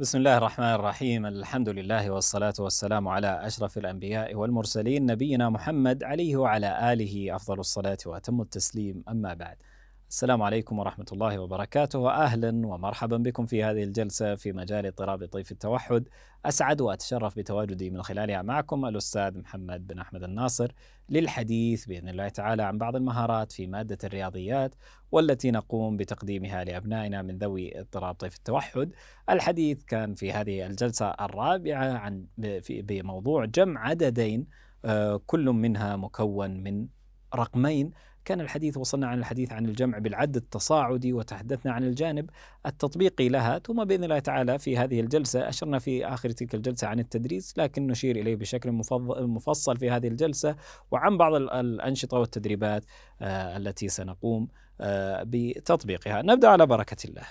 بسم الله الرحمن الرحيم الحمد لله والصلاة والسلام على أشرف الأنبياء والمرسلين نبينا محمد عليه وعلى آله أفضل الصلاة وأتم التسليم أما بعد السلام عليكم ورحمة الله وبركاته أهلا ومرحبا بكم في هذه الجلسة في مجال اضطراب طيف التوحد أسعد وأتشرف بتواجدي من خلالها معكم الأستاذ محمد بن أحمد الناصر للحديث بإذن الله تعالى عن بعض المهارات في مادة الرياضيات والتي نقوم بتقديمها لأبنائنا من ذوي اضطراب طيف التوحد الحديث كان في هذه الجلسة الرابعة عن بموضوع جمع عددين آه، كل منها مكون من رقمين كان الحديث وصلنا عن الحديث عن الجمع بالعد التصاعدي وتحدثنا عن الجانب التطبيقي لها ثم باذن الله تعالى في هذه الجلسه اشرنا في اخر تلك الجلسه عن التدريس لكن نشير اليه بشكل مفصل في هذه الجلسه وعن بعض الانشطه والتدريبات آه، التي سنقوم آه، بتطبيقها نبدا على بركه الله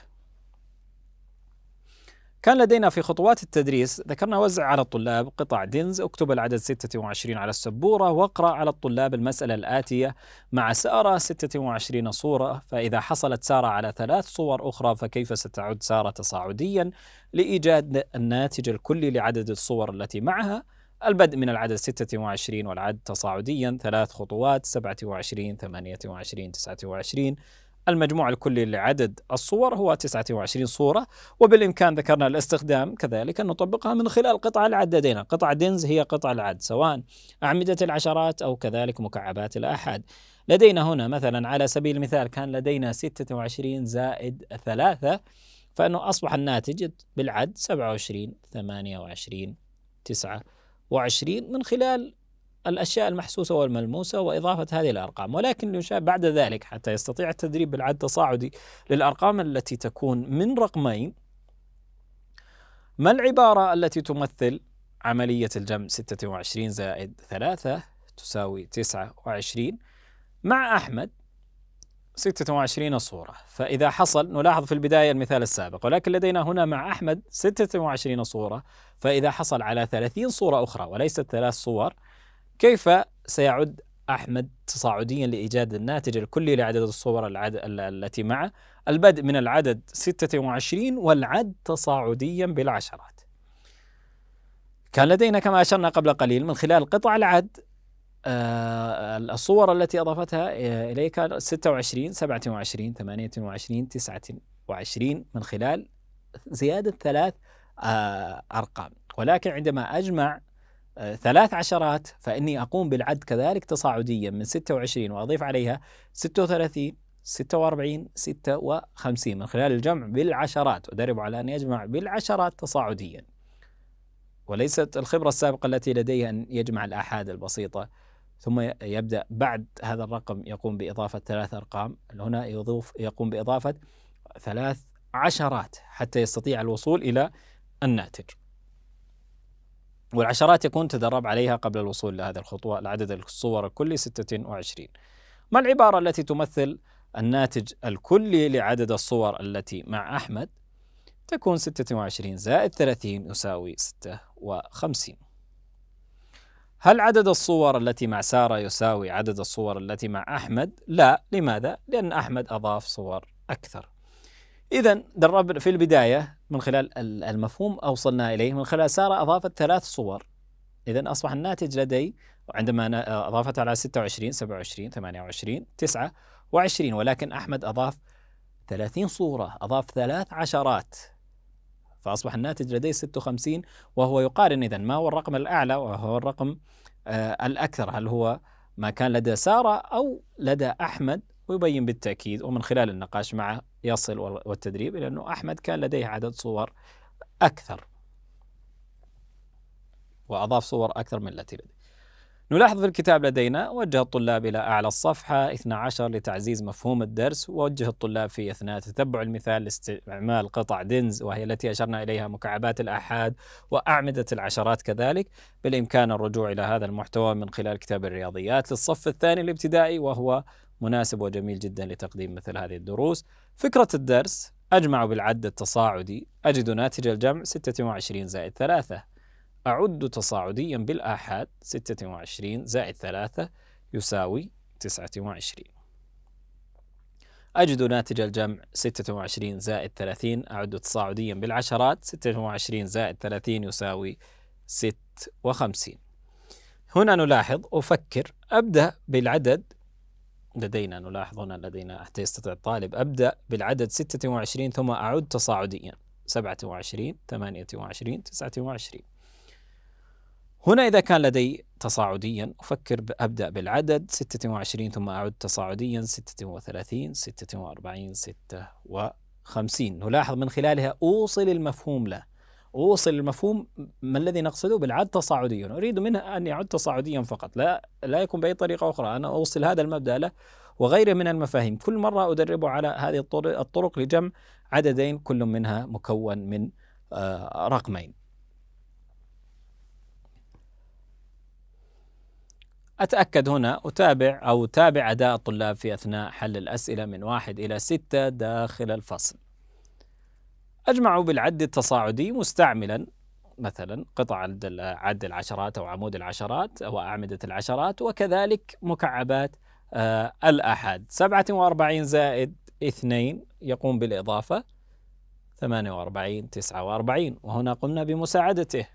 كان لدينا في خطوات التدريس ذكرنا وزع على الطلاب قطع دينز اكتب العدد 26 على السبورة واقرأ على الطلاب المسألة الآتية مع سارة 26 صورة فإذا حصلت سارة على ثلاث صور أخرى فكيف ستعد سارة تصاعديا لإيجاد الناتج الكلي لعدد الصور التي معها البدء من العدد 26 والعد تصاعديا ثلاث خطوات 27 28 29 المجموع الكلي لعدد الصور هو 29 صورة وبالإمكان ذكرنا الاستخدام كذلك أن نطبقها من خلال قطع العد لدينا قطع دينز هي قطع العد سواء أعمدة العشرات أو كذلك مكعبات الآحاد لدينا هنا مثلا على سبيل المثال كان لدينا 26 زائد 3 فأنه أصبح الناتج بالعد 27 28 29 من خلال الأشياء المحسوسة والملموسة وإضافة هذه الأرقام ولكن الإنشاء بعد ذلك حتى يستطيع التدريب بالعد التصاعدي للأرقام التي تكون من رقمين ما العبارة التي تمثل عملية الجمع 26 زائد 3 تساوي 29 مع أحمد 26 صورة فإذا حصل نلاحظ في البداية المثال السابق ولكن لدينا هنا مع أحمد 26 صورة فإذا حصل على 30 صورة أخرى وليست ثلاث صور كيف سيعد أحمد تصاعديا لإيجاد الناتج الكلي لعدد الصور العد... التي معه البدء من العدد 26 والعد تصاعديا بالعشرات كان لدينا كما أشرنا قبل قليل من خلال قطع العد آه، الصور التي أضافتها آه، إليك 26 27 28 29 من خلال زيادة ثلاث آه، أرقام ولكن عندما أجمع ثلاث عشرات فإني أقوم بالعد كذلك تصاعديا من 26 وأضيف عليها 36 46 56 من خلال الجمع بالعشرات أدرب على أن يجمع بالعشرات تصاعديا وليست الخبرة السابقة التي لديه أن يجمع الآحاد البسيطة ثم يبدأ بعد هذا الرقم يقوم بإضافة ثلاث أرقام هنا يضيف يقوم بإضافة ثلاث عشرات حتى يستطيع الوصول إلى الناتج والعشرات يكون تدرب عليها قبل الوصول لهذا الخطوة لعدد الصور الكلي 26 ما العبارة التي تمثل الناتج الكلي لعدد الصور التي مع أحمد تكون 26 زائد 30 يساوي 56 هل عدد الصور التي مع سارة يساوي عدد الصور التي مع أحمد؟ لا لماذا؟ لأن أحمد أضاف صور أكثر إذا درب في البداية من خلال المفهوم أوصلنا إليه من خلال سارة أضافت ثلاث صور إذا أصبح الناتج لدي عندما آه، أضافت على 26 27 28 9 و20 ولكن أحمد أضاف 30 صورة أضاف ثلاث عشرات فأصبح الناتج لدي 56 وهو يقارن إذا ما هو الرقم الأعلى وهو الرقم آه، الأكثر هل هو ما كان لدى سارة أو لدى أحمد ويبين بالتأكيد ومن خلال النقاش معه يصل والتدريب إلى أنه أحمد كان لديه عدد صور أكثر وأضاف صور أكثر من التي لديه نلاحظ في الكتاب لدينا وجه الطلاب إلى أعلى الصفحة 12 لتعزيز مفهوم الدرس ووجه الطلاب في أثناء تتبع المثال لاستعمال قطع دينز وهي التي أشرنا إليها مكعبات الآحاد وأعمدة العشرات كذلك بالإمكان الرجوع إلى هذا المحتوى من خلال كتاب الرياضيات للصف الثاني الابتدائي وهو مناسب وجميل جدا لتقديم مثل هذه الدروس فكرة الدرس أجمع بالعد التصاعدي أجد ناتج الجمع 26 زائد 3 أعد تصاعديا بالآحاد 26 زائد 3 يساوي 29 أجد ناتج الجمع 26 زائد 30 أعد تصاعديا بالعشرات 26 زائد 30 يساوي 56 هنا نلاحظ أفكر أبدأ بالعدد لدينا نلاحظ هنا لدينا حتى يستطيع الطالب أبدأ بالعدد 26 ثم أعد تصاعديا 27 28 29 هنا إذا كان لدي تصاعديا أفكر أبدأ بالعدد 26 ثم أعد تصاعديا 36 46 56 نلاحظ من خلالها أوصل المفهوم له ووصل المفهوم ما الذي نقصده بالعد تصاعديا أريد منه أن يعد تصاعديا فقط لا, لا يكون بأي طريقة أخرى أنا أوصل هذا المبدأ له وغيره من المفاهيم كل مرة أدربه على هذه الطرق, الطرق لجمع عددين كل منها مكون من آه، رقمين أتأكد هنا أتابع أو تابع أداء الطلاب في أثناء حل الأسئلة من واحد إلى ستة داخل الفصل أجمعوا بالعد التصاعدي مستعملا مثلا قطع عد العشرات أو عمود العشرات أو أعمدة العشرات وكذلك مكعبات آه الأحد 47 زائد 2 يقوم بالإضافة 48 49 وهنا قمنا بمساعدته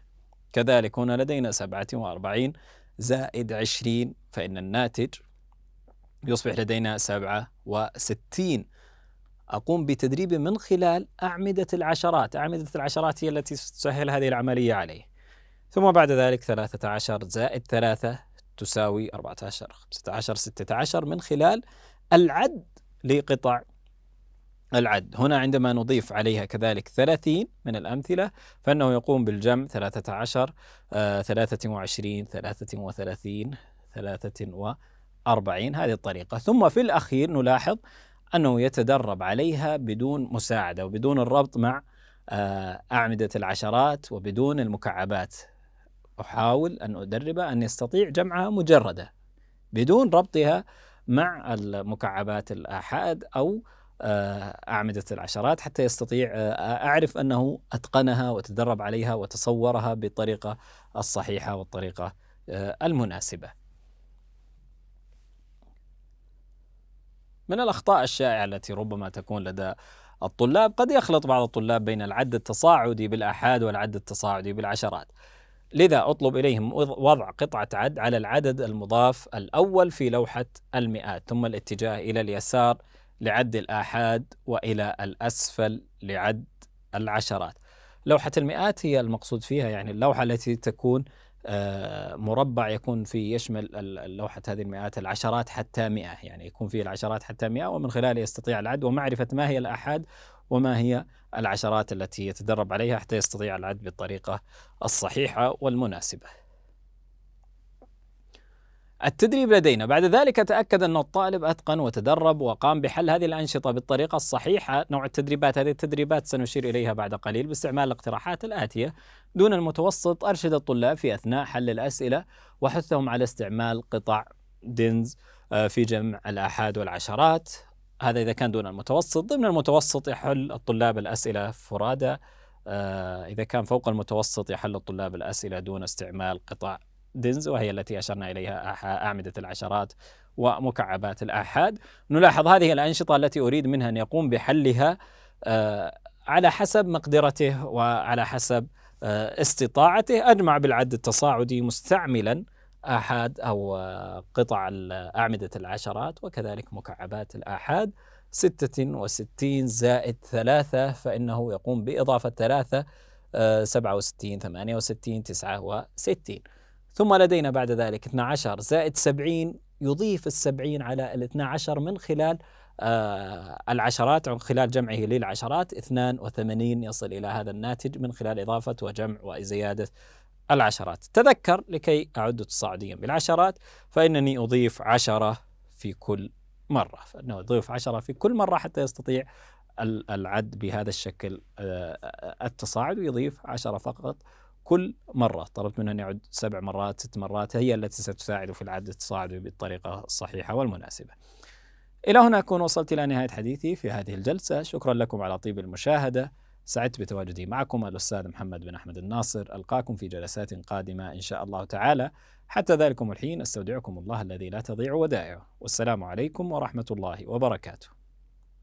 كذلك هنا لدينا 47 زائد 20 فإن الناتج يصبح لدينا 67 أقوم بتدريبه من خلال أعمدة العشرات أعمدة العشرات هي التي تسهل هذه العملية عليه ثم بعد ذلك 13 زائد 3 تساوي 14 15 16 من خلال العد لقطع العد هنا عندما نضيف عليها كذلك 30 من الأمثلة فإنه يقوم بالجمع 13 23 33 43 هذه الطريقة ثم في الأخير نلاحظ أنه يتدرب عليها بدون مساعدة وبدون الربط مع آه، أعمدة العشرات وبدون المكعبات أحاول أن أدربه أن يستطيع جمعها مجردة بدون ربطها مع المكعبات الآحاد أو آه، أعمدة العشرات حتى يستطيع آه، أعرف أنه أتقنها وتدرب عليها وتصورها بالطريقة الصحيحة والطريقة المناسبة من الأخطاء الشائعة التي ربما تكون لدى الطلاب قد يخلط بعض الطلاب بين العد التصاعدي بالآحاد والعد التصاعدي بالعشرات لذا أطلب إليهم وضع قطعة عد على العدد المضاف الأول في لوحة المئات ثم الاتجاه إلى اليسار لعد الآحاد وإلى الأسفل لعد العشرات لوحة المئات هي المقصود فيها يعني اللوحة التي تكون آه، مربع يكون في يشمل اللوحة هذه المئات العشرات حتى مئة يعني يكون فيه العشرات حتى مئة ومن خلاله يستطيع العد ومعرفة ما هي الآحاد وما هي العشرات التي يتدرب عليها حتى يستطيع العد بالطريقة الصحيحة والمناسبة التدريب لدينا بعد ذلك تأكد أن الطالب أتقن وتدرب وقام بحل هذه الأنشطة بالطريقة الصحيحة نوع التدريبات هذه التدريبات سنشير إليها بعد قليل باستعمال الاقتراحات الآتية دون المتوسط أرشد الطلاب في أثناء حل الأسئلة وحثهم على استعمال قطع دينز آه، في جمع الآحاد والعشرات هذا إذا كان دون المتوسط ضمن المتوسط يحل الطلاب الأسئلة فرادى آه، إذا كان فوق المتوسط يحل الطلاب الأسئلة دون استعمال قطع دينز وهي التي أشرنا إليها أعمدة العشرات ومكعبات الآحاد نلاحظ هذه الأنشطة التي أريد منها أن يقوم بحلها آه، على حسب مقدرته وعلى حسب آه، استطاعته أجمع بالعد التصاعدي مستعملا آحاد أو آه، قطع أعمدة العشرات وكذلك مكعبات الآحاد 66 زائد 3 فإنه يقوم بإضافة 3 67 68 69 ثم لدينا بعد ذلك 12 زائد 70 يضيف ال 70 على ال 12 من خلال آه العشرات من خلال جمعه للعشرات 82 يصل إلى هذا الناتج من خلال إضافة وجمع وزيادة العشرات تذكر لكي أعد تصاعديا بالعشرات فإنني أضيف 10 في كل مرة فإنه أضيف 10 في كل مرة حتى يستطيع العد بهذا الشكل آه، آه، التصاعد ويضيف 10 فقط كل مرة طلبت منه أن يعد سبع مرات ست مرات هي التي ستساعد في العد التصاعد بالطريقة الصحيحة والمناسبة إلى هنا أكون وصلت إلى نهاية حديثي في هذه الجلسة شكرا لكم على طيب المشاهدة سعدت بتواجدي معكم الأستاذ محمد بن أحمد الناصر ألقاكم في جلسات قادمة إن شاء الله تعالى حتى ذلكم الحين أستودعكم الله الذي لا تضيع ودائعه والسلام عليكم ورحمة الله وبركاته